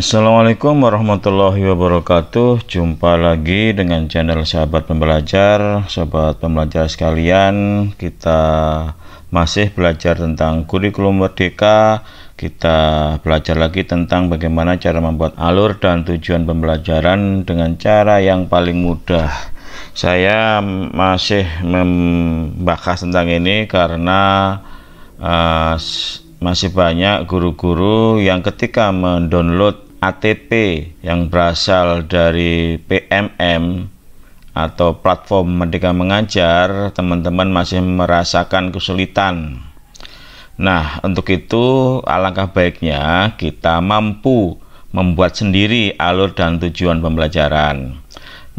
Assalamualaikum warahmatullahi wabarakatuh Jumpa lagi dengan channel sahabat pembelajar Sahabat pembelajar sekalian Kita masih belajar tentang kurikulum merdeka Kita belajar lagi tentang bagaimana cara membuat alur dan tujuan pembelajaran Dengan cara yang paling mudah Saya masih membahas tentang ini karena uh, masih banyak guru-guru yang ketika mendownload ATP yang berasal dari PMM atau platform Merdeka Mengajar, teman-teman masih merasakan kesulitan. Nah, untuk itu alangkah baiknya kita mampu membuat sendiri alur dan tujuan pembelajaran.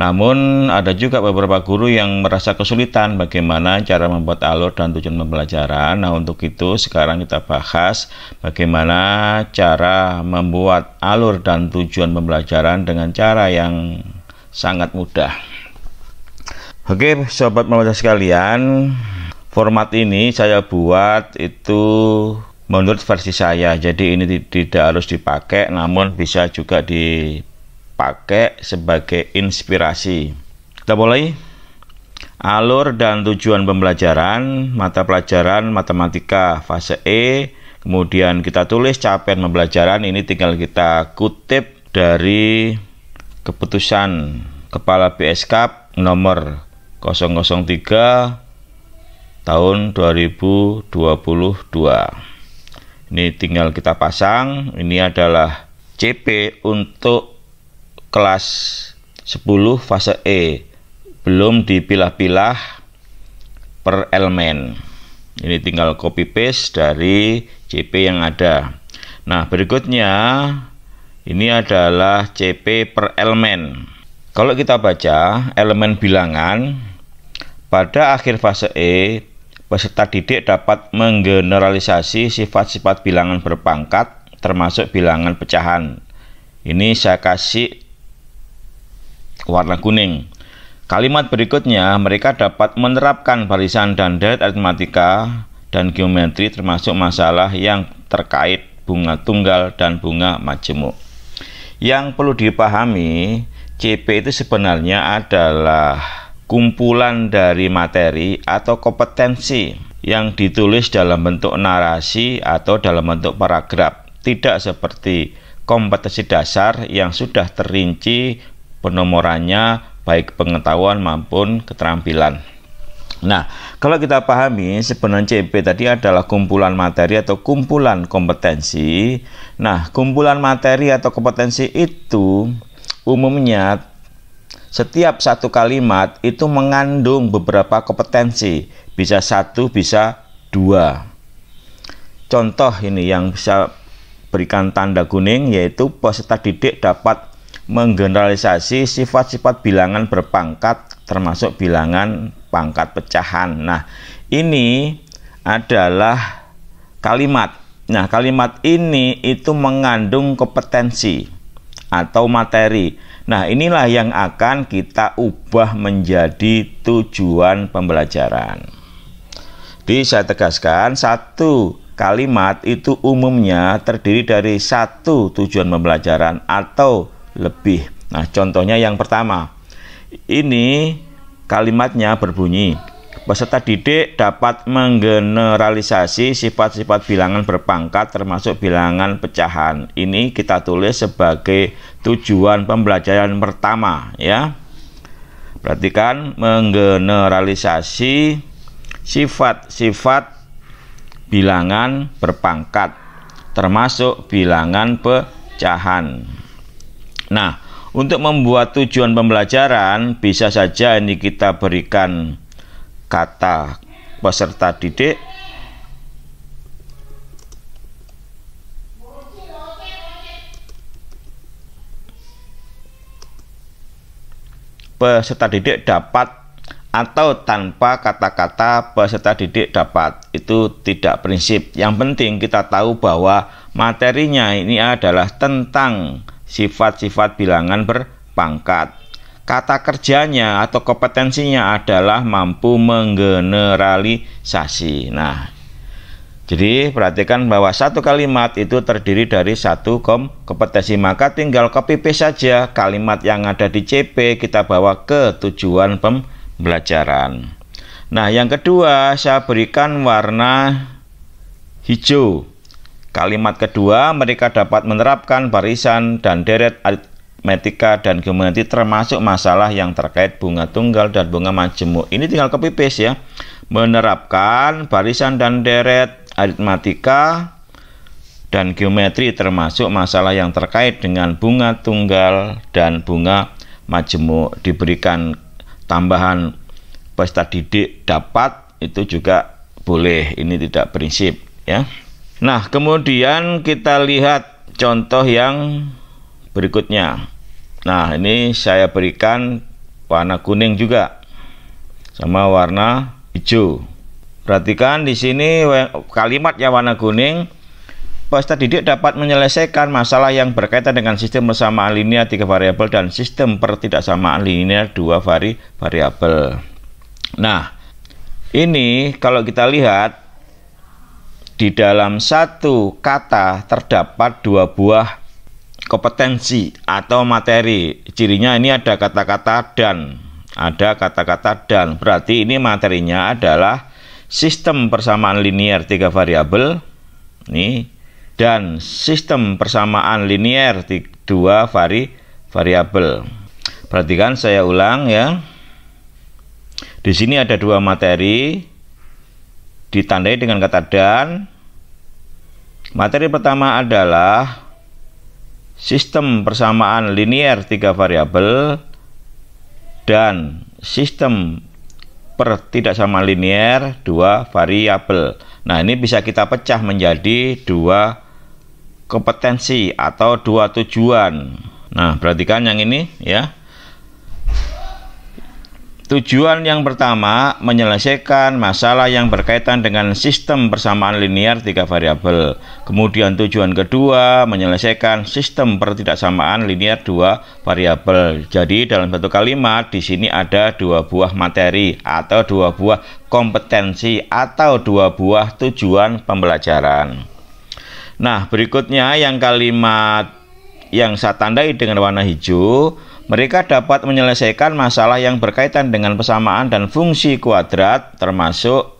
Namun ada juga beberapa guru yang merasa kesulitan bagaimana cara membuat alur dan tujuan pembelajaran. Nah untuk itu sekarang kita bahas bagaimana cara membuat alur dan tujuan pembelajaran dengan cara yang sangat mudah. Oke sobat pembelajar sekalian, format ini saya buat itu menurut versi saya. Jadi ini tidak harus dipakai namun bisa juga di pakai sebagai inspirasi. Kita mulai. Alur dan tujuan pembelajaran, mata pelajaran matematika fase E, kemudian kita tulis capaian pembelajaran, ini tinggal kita kutip dari keputusan Kepala BSK nomor 003 tahun 2022. Ini tinggal kita pasang, ini adalah CP untuk kelas 10 fase E belum dipilah-pilah per elemen ini tinggal copy paste dari CP yang ada nah berikutnya ini adalah CP per elemen kalau kita baca elemen bilangan pada akhir fase E peserta didik dapat menggeneralisasi sifat-sifat bilangan berpangkat termasuk bilangan pecahan ini saya kasih warna kuning. Kalimat berikutnya, mereka dapat menerapkan barisan dan deret aritmatika dan geometri termasuk masalah yang terkait bunga tunggal dan bunga majemuk. Yang perlu dipahami, CP itu sebenarnya adalah kumpulan dari materi atau kompetensi yang ditulis dalam bentuk narasi atau dalam bentuk paragraf. Tidak seperti kompetensi dasar yang sudah terinci penomorannya baik pengetahuan maupun keterampilan. Nah, kalau kita pahami sebenarnya CP tadi adalah kumpulan materi atau kumpulan kompetensi. Nah, kumpulan materi atau kompetensi itu umumnya setiap satu kalimat itu mengandung beberapa kompetensi, bisa satu, bisa dua. Contoh ini yang bisa berikan tanda kuning yaitu peserta didik dapat menggeneralisasi sifat-sifat bilangan berpangkat termasuk bilangan pangkat pecahan. Nah, ini adalah kalimat. Nah, kalimat ini itu mengandung kompetensi atau materi. Nah, inilah yang akan kita ubah menjadi tujuan pembelajaran. Jadi saya tegaskan satu kalimat itu umumnya terdiri dari satu tujuan pembelajaran atau lebih. Nah, contohnya yang pertama. Ini kalimatnya berbunyi Peserta didik dapat menggeneralisasi sifat-sifat bilangan berpangkat termasuk bilangan pecahan. Ini kita tulis sebagai tujuan pembelajaran pertama ya. Perhatikan menggeneralisasi sifat-sifat bilangan berpangkat termasuk bilangan pecahan. Nah, untuk membuat tujuan pembelajaran bisa saja ini kita berikan kata peserta didik peserta didik dapat atau tanpa kata-kata peserta didik dapat itu tidak prinsip yang penting kita tahu bahwa materinya ini adalah tentang sifat-sifat bilangan berpangkat. Kata kerjanya atau kompetensinya adalah mampu menggeneralisasi. Nah, jadi perhatikan bahwa satu kalimat itu terdiri dari satu kom kompetensi maka tinggal copy paste saja kalimat yang ada di CP kita bawa ke tujuan pembelajaran. Nah yang kedua saya berikan warna hijau Kalimat kedua, mereka dapat menerapkan barisan dan deret aritmetika dan geometri termasuk masalah yang terkait bunga tunggal dan bunga majemuk. Ini tinggal kepipis ya. Menerapkan barisan dan deret aritmatika dan geometri termasuk masalah yang terkait dengan bunga tunggal dan bunga majemuk diberikan tambahan peserta didik dapat itu juga boleh ini tidak prinsip ya Nah, kemudian kita lihat contoh yang berikutnya. Nah, ini saya berikan warna kuning juga sama warna hijau. Perhatikan di sini kalimat yang warna kuning peserta didik dapat menyelesaikan masalah yang berkaitan dengan sistem persamaan linear tiga variabel dan sistem pertidaksamaan linear dua vari variabel. Nah, ini kalau kita lihat di dalam satu kata terdapat dua buah kompetensi atau materi. Cirinya ini ada kata-kata dan, ada kata-kata dan. Berarti ini materinya adalah sistem persamaan linier tiga variabel, ini dan sistem persamaan linier dua vari variabel. Perhatikan saya ulang ya. Di sini ada dua materi ditandai dengan kata dan Materi pertama adalah sistem persamaan linier tiga variabel dan sistem per tidak sama linier dua variabel. Nah, ini bisa kita pecah menjadi dua kompetensi atau dua tujuan. Nah, perhatikan yang ini ya. Tujuan yang pertama, menyelesaikan masalah yang berkaitan dengan sistem persamaan linear tiga variabel. Kemudian tujuan kedua, menyelesaikan sistem pertidaksamaan linear dua variabel. Jadi dalam satu kalimat di sini ada dua buah materi atau dua buah kompetensi atau dua buah tujuan pembelajaran. Nah, berikutnya yang kalimat yang saya tandai dengan warna hijau mereka dapat menyelesaikan masalah yang berkaitan dengan persamaan dan fungsi kuadrat, termasuk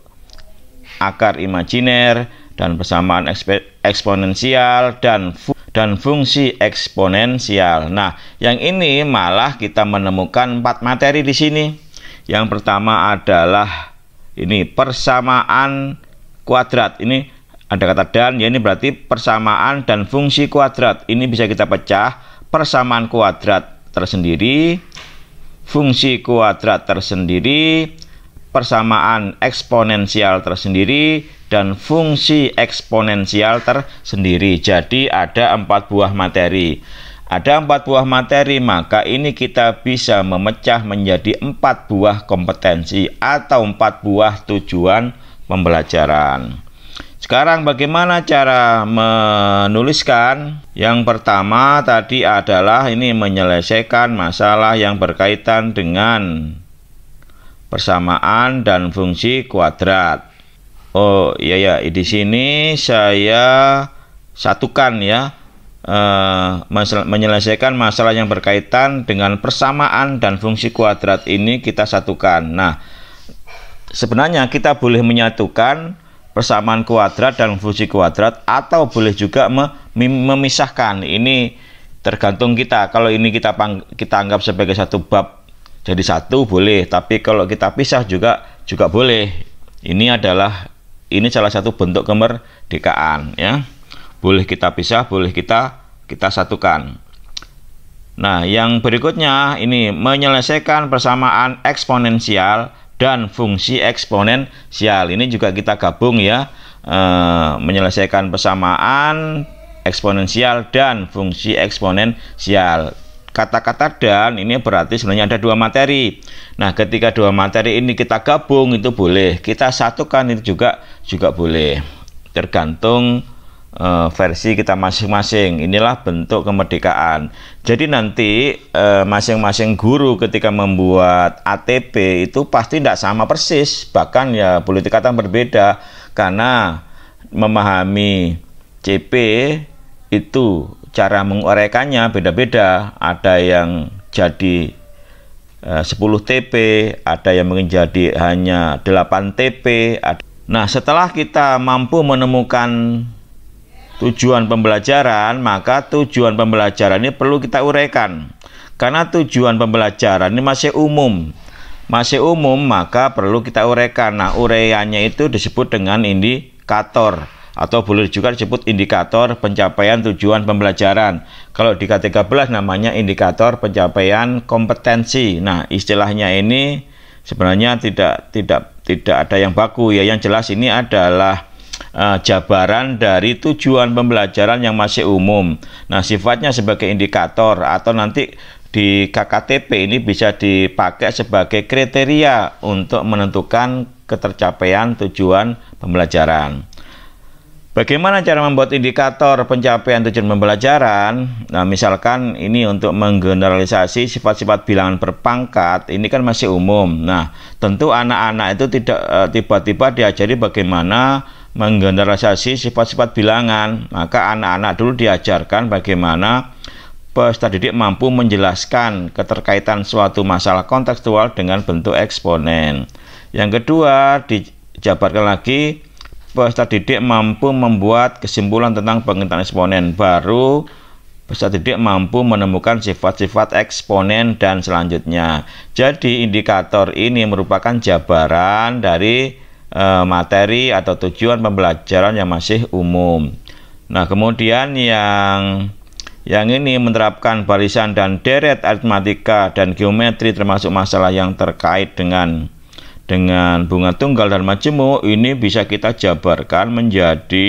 akar imajiner dan persamaan eksp eksponensial dan fu dan fungsi eksponensial. Nah, yang ini malah kita menemukan empat materi di sini. Yang pertama adalah ini persamaan kuadrat. Ini ada kata dan ya ini berarti persamaan dan fungsi kuadrat. Ini bisa kita pecah persamaan kuadrat tersendiri, fungsi kuadrat tersendiri, persamaan eksponensial tersendiri, dan fungsi eksponensial tersendiri. Jadi ada empat buah materi. Ada empat buah materi, maka ini kita bisa memecah menjadi empat buah kompetensi atau empat buah tujuan pembelajaran. Sekarang bagaimana cara menuliskan? Yang pertama tadi adalah ini menyelesaikan masalah yang berkaitan dengan persamaan dan fungsi kuadrat. Oh iya ya, di sini saya satukan ya eh, menyelesaikan masalah yang berkaitan dengan persamaan dan fungsi kuadrat ini kita satukan. Nah, sebenarnya kita boleh menyatukan persamaan kuadrat dan fungsi kuadrat atau boleh juga memisahkan ini tergantung kita kalau ini kita kita anggap sebagai satu bab jadi satu boleh tapi kalau kita pisah juga juga boleh ini adalah ini salah satu bentuk kemerdekaan ya boleh kita pisah boleh kita kita satukan nah yang berikutnya ini menyelesaikan persamaan eksponensial dan fungsi eksponensial. Ini juga kita gabung ya, e, menyelesaikan persamaan eksponensial dan fungsi eksponensial. Kata-kata dan ini berarti sebenarnya ada dua materi. Nah, ketika dua materi ini kita gabung itu boleh, kita satukan itu juga juga boleh. Tergantung uh, versi kita masing-masing. Inilah bentuk kemerdekaan. Jadi nanti eh, masing-masing uh, guru ketika membuat ATP itu pasti tidak sama persis, bahkan ya boleh dikatakan berbeda karena memahami CP itu cara menguraikannya beda-beda. Ada yang jadi 10 eh, TP, ada yang menjadi hanya 8 TP. Nah, setelah kita mampu menemukan tujuan pembelajaran, maka tujuan pembelajaran ini perlu kita uraikan. Karena tujuan pembelajaran ini masih umum. Masih umum, maka perlu kita uraikan. Nah, ureanya itu disebut dengan indikator atau boleh juga disebut indikator pencapaian tujuan pembelajaran. Kalau di K13 namanya indikator pencapaian kompetensi. Nah, istilahnya ini sebenarnya tidak tidak tidak ada yang baku ya. Yang jelas ini adalah uh, jabaran dari tujuan pembelajaran yang masih umum. Nah, sifatnya sebagai indikator atau nanti di KKTP ini bisa dipakai sebagai kriteria untuk menentukan ketercapaian tujuan pembelajaran. Bagaimana cara membuat indikator pencapaian tujuan pembelajaran? Nah, misalkan ini untuk menggeneralisasi sifat-sifat bilangan berpangkat, ini kan masih umum. Nah, tentu anak-anak itu tidak eh, tiba-tiba diajari bagaimana menggeneralisasi sifat-sifat bilangan. Maka anak-anak dulu diajarkan bagaimana peserta didik mampu menjelaskan keterkaitan suatu masalah kontekstual dengan bentuk eksponen. Yang kedua, dijabarkan lagi peserta didik mampu membuat kesimpulan tentang pengertian eksponen. Baru peserta didik mampu menemukan sifat-sifat eksponen dan selanjutnya. Jadi indikator ini merupakan jabaran dari Eh, materi atau tujuan pembelajaran yang masih umum. Nah, kemudian yang yang ini menerapkan barisan dan deret aritmatika dan geometri termasuk masalah yang terkait dengan dengan bunga tunggal dan majemuk ini bisa kita jabarkan menjadi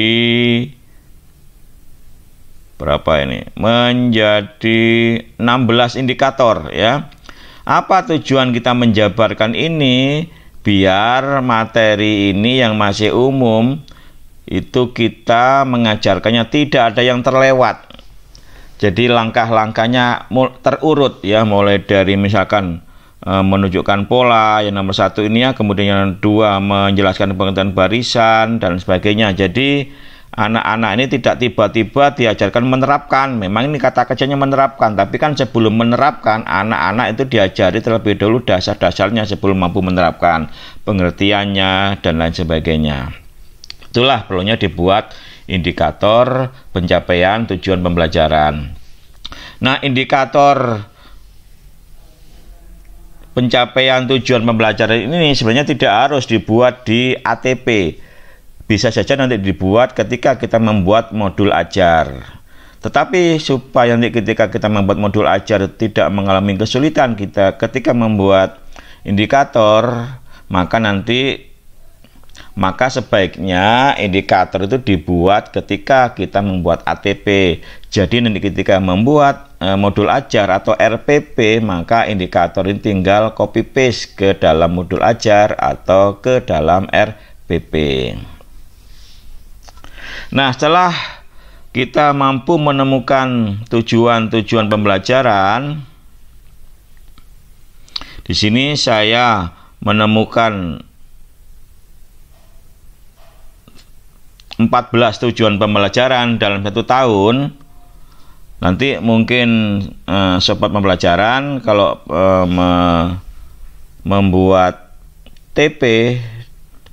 berapa ini? Menjadi 16 indikator ya. Apa tujuan kita menjabarkan ini? biar materi ini yang masih umum itu kita mengajarkannya tidak ada yang terlewat. Jadi langkah-langkahnya terurut ya mulai dari misalkan eh, menunjukkan pola yang nomor satu ini ya kemudian yang dua menjelaskan pengertian barisan dan sebagainya. Jadi anak-anak ini tidak tiba-tiba diajarkan menerapkan. Memang ini kata kerjanya menerapkan, tapi kan sebelum menerapkan, anak-anak itu diajari terlebih dahulu dasar-dasarnya sebelum mampu menerapkan pengertiannya dan lain sebagainya. Itulah perlunya dibuat indikator pencapaian tujuan pembelajaran. Nah, indikator pencapaian tujuan pembelajaran ini sebenarnya tidak harus dibuat di ATP bisa saja nanti dibuat ketika kita membuat modul ajar. Tetapi supaya nanti ketika kita membuat modul ajar tidak mengalami kesulitan kita ketika membuat indikator, maka nanti maka sebaiknya indikator itu dibuat ketika kita membuat ATP. Jadi nanti ketika membuat e, modul ajar atau RPP, maka indikator ini tinggal copy paste ke dalam modul ajar atau ke dalam RPP. Nah, setelah kita mampu menemukan tujuan-tujuan pembelajaran, di sini saya menemukan 14 tujuan pembelajaran dalam satu tahun. Nanti mungkin eh, sobat pembelajaran kalau eh, me membuat TP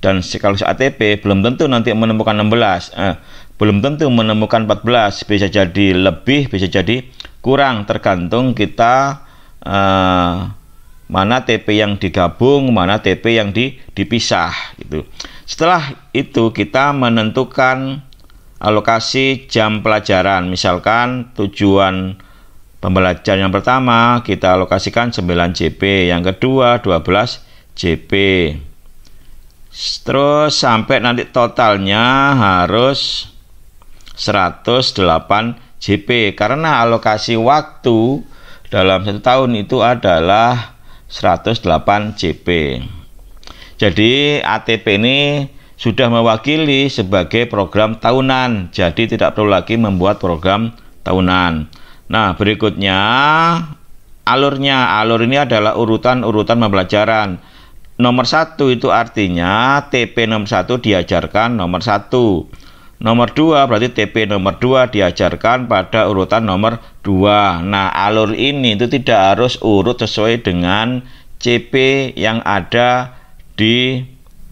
dan sekaligus ATP belum tentu nanti menemukan 16 eh, belum tentu menemukan 14 bisa jadi lebih bisa jadi kurang tergantung kita eh, mana TP yang digabung mana TP yang di, dipisah gitu setelah itu kita menentukan alokasi jam pelajaran misalkan tujuan pembelajaran yang pertama kita alokasikan 9 JP yang kedua 12 JP Terus sampai nanti totalnya harus 108 JP karena alokasi waktu dalam satu tahun itu adalah 108 JP. Jadi ATP ini sudah mewakili sebagai program tahunan, jadi tidak perlu lagi membuat program tahunan. Nah, berikutnya alurnya. Alur ini adalah urutan-urutan pembelajaran. -urutan Nomor satu itu artinya TP nomor satu diajarkan nomor satu. Nomor dua berarti TP nomor dua diajarkan pada urutan nomor dua. Nah, alur ini itu tidak harus urut sesuai dengan CP yang ada di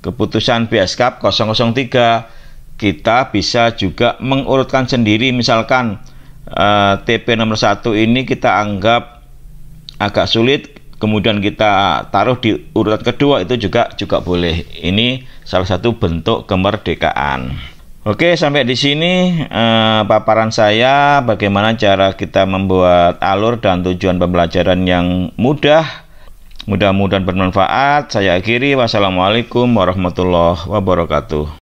keputusan BSKAP 003. Kita bisa juga mengurutkan sendiri misalkan eh, TP nomor satu ini kita anggap agak sulit kemudian kita taruh di urutan kedua itu juga juga boleh. Ini salah satu bentuk kemerdekaan. Oke, sampai di sini eh, paparan saya bagaimana cara kita membuat alur dan tujuan pembelajaran yang mudah. Mudah-mudahan bermanfaat. Saya akhiri. Wassalamualaikum warahmatullahi wabarakatuh.